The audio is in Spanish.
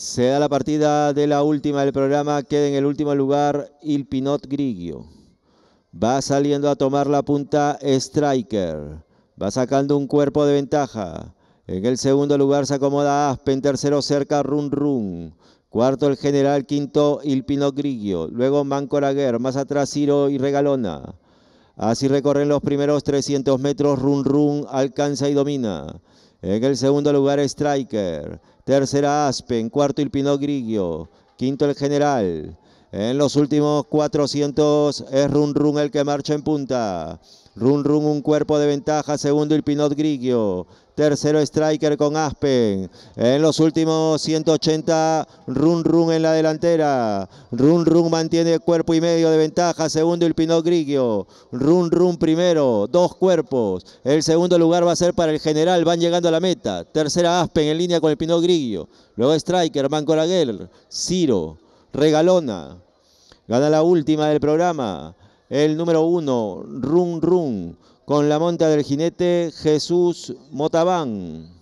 Se da la partida de la última del programa, queda en el último lugar Il Pinot Grigio. Va saliendo a tomar la punta Striker. Va sacando un cuerpo de ventaja. En el segundo lugar se acomoda Aspen, tercero cerca Run Run. Cuarto el general, quinto Il Pinot Grigio. Luego Manco Laguer, más atrás Ciro y Regalona. Así recorren los primeros 300 metros, Run Run alcanza y domina. En el segundo lugar, Striker. Tercera, Aspen. Cuarto, el Pinot Grigio. Quinto, el General. En los últimos 400 es Run Run el que marcha en punta. Run Run un cuerpo de ventaja, segundo el Pinot Grigio. Tercero striker con Aspen. En los últimos 180, Run Run en la delantera. Run Run mantiene cuerpo y medio de ventaja. Segundo el Pinot Grigio. Run Run primero, dos cuerpos. El segundo lugar va a ser para el general. Van llegando a la meta. Tercera Aspen en línea con el Pinot Grigio. Luego striker, Van Laguer, Ciro. Regalona. Gana la última del programa. El número uno, Run Run, con la monta del jinete Jesús Motabán.